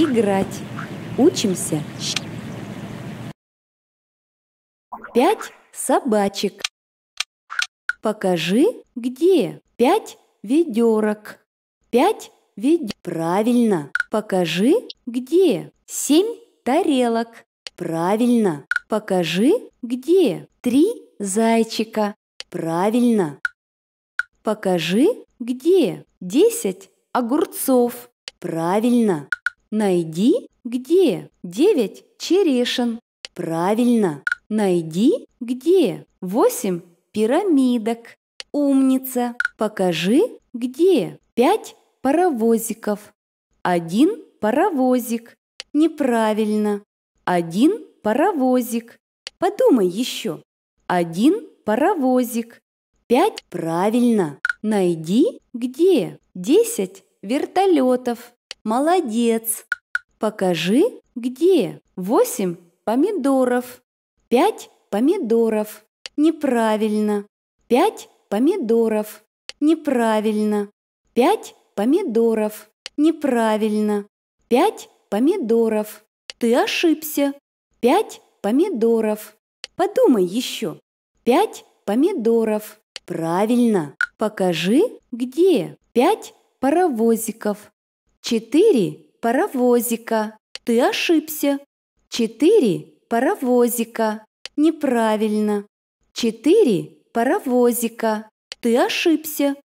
Играть. Учимся. Пять собачек. Покажи, где. Пять ведерок. Пять ведерок. Правильно. Покажи, где. Семь тарелок. Правильно. Покажи, где. Три зайчика. Правильно. Покажи, где. Десять огурцов. Правильно. Найди где? Девять черешин. Правильно. Найди где? Восемь пирамидок. Умница. Покажи где? Пять паровозиков. Один паровозик. Неправильно. Один паровозик. Подумай еще. Один паровозик. Пять правильно. Найди где? Десять вертолетов. Молодец! Покажи, где. Восемь помидоров. Пять помидоров. Неправильно. Пять помидоров. Неправильно. Пять помидоров. Неправильно. Пять помидоров. Ты ошибся. Пять помидоров. Подумай еще. Пять помидоров. Правильно. Покажи, где пять паровозиков. Четыре паровозика. Ты ошибся. Четыре паровозика. Неправильно. Четыре паровозика. Ты ошибся.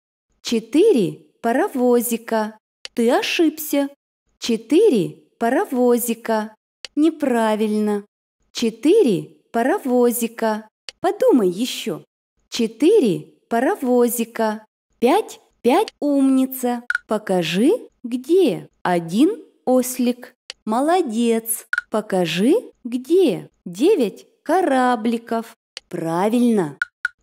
Четыре паровозика. Ты ошибся. Четыре паровозика. Неправильно. Четыре паровозика. Подумай еще. Четыре паровозика. Пять, пять умница. Покажи, где один ослик. Молодец. Покажи, где девять корабликов. Правильно.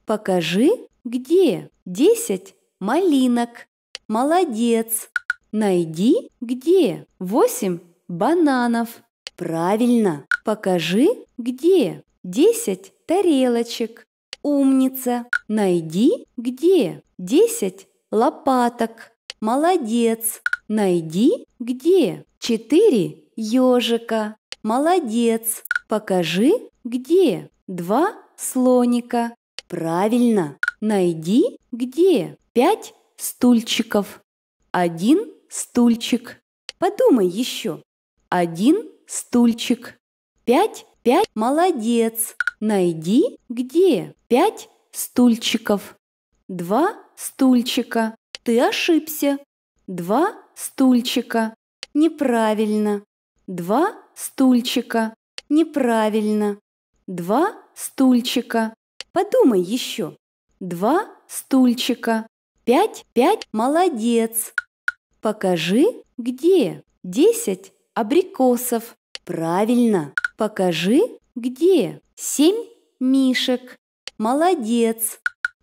Покажи, где десять малинок. Молодец. Найди, где восемь бананов. Правильно. Покажи, где десять тарелочек. Умница. Найди, где десять лопаток. Молодец. Найди где. Четыре ежика. Молодец. Покажи где. Два слоника. Правильно. Найди где. Пять стульчиков. Один стульчик. Подумай еще. Один стульчик. Пять, пять, молодец. Найди где. Пять стульчиков. Два стульчика. Ты ошибся. Два стульчика. Неправильно. Два стульчика. Неправильно. Два стульчика. Подумай еще. Два стульчика. Пять, пять, молодец. Покажи, где десять абрикосов. Правильно. Покажи, где семь мишек. Молодец.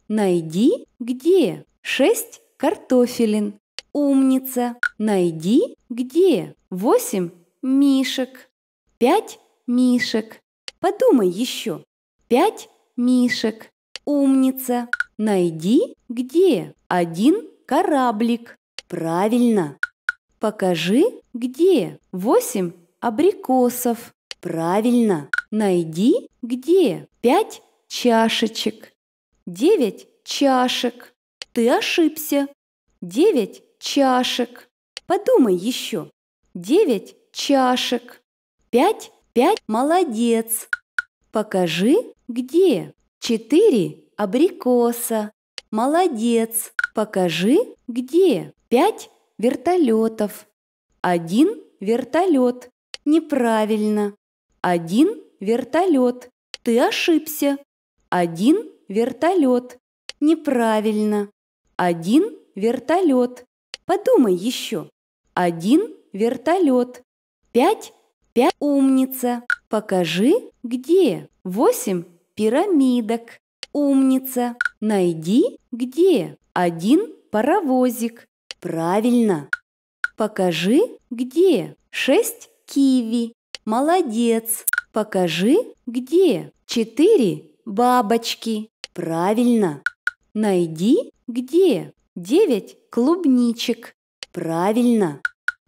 Найди, где шесть Картофелин. Умница. Найди где? Восемь мишек. Пять мишек. Подумай еще. Пять мишек. Умница. Найди где? Один кораблик. Правильно. Покажи где? Восемь абрикосов. Правильно. Найди где? Пять чашечек. Девять чашек. Ты ошибся. Девять чашек. Подумай еще. Девять чашек. Пять, пять, молодец. Покажи, где. Четыре абрикоса. Молодец. Покажи, где. Пять вертолетов. Один вертолет. Неправильно. Один вертолет. Ты ошибся. Один вертолет. Неправильно. Один вертолет. Подумай еще. Один вертолет. Пять. Пять. Умница. Покажи, где. Восемь пирамидок. Умница. Найди, где. Один паровозик. Правильно. Покажи, где. Шесть киви. Молодец. Покажи, где. Четыре бабочки. Правильно. Найди, где? Девять клубничек. Правильно.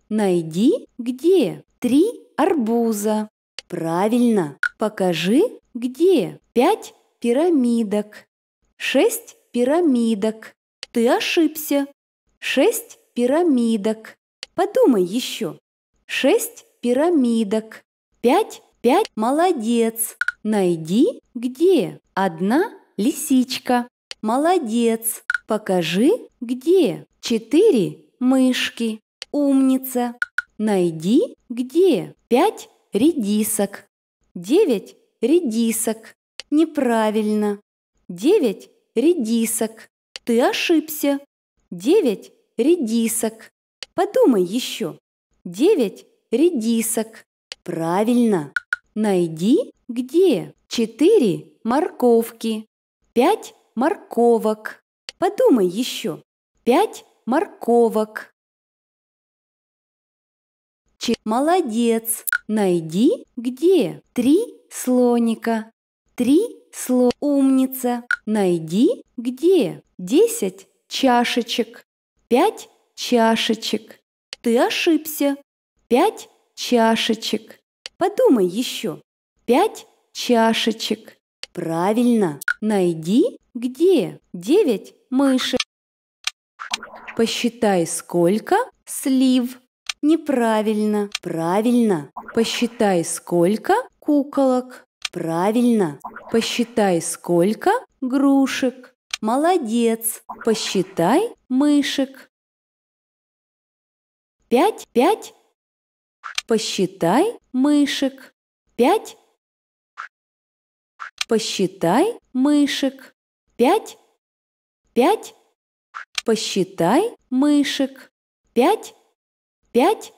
Найди, где три арбуза. Правильно. Покажи, где пять пирамидок. Шесть пирамидок. Ты ошибся. Шесть пирамидок. Подумай еще. Шесть пирамидок. Пять, пять, молодец. Найди, где одна лисичка. Молодец. Покажи, где четыре мышки. Умница. Найди, где пять редисок. Девять редисок. Неправильно. Девять редисок. Ты ошибся. Девять редисок. Подумай еще. Девять редисок. Правильно. Найди, где четыре морковки, пять морковок. Подумай еще. Пять морковок. Ч... Молодец. Найди где? Три слоника. Три сло... Умница. Найди где? Десять чашечек. Пять чашечек. Ты ошибся. Пять чашечек. Подумай еще. Пять чашечек. Правильно. Найди где? Девять мыши. Посчитай, сколько слив. Неправильно. Правильно. Посчитай, сколько куколок. Правильно. Посчитай, сколько грушек. Молодец. Посчитай мышек. Пять, пять. Посчитай мышек. Пять. Посчитай мышек. Пять. Пять. Посчитай мышек. Пять. Пять.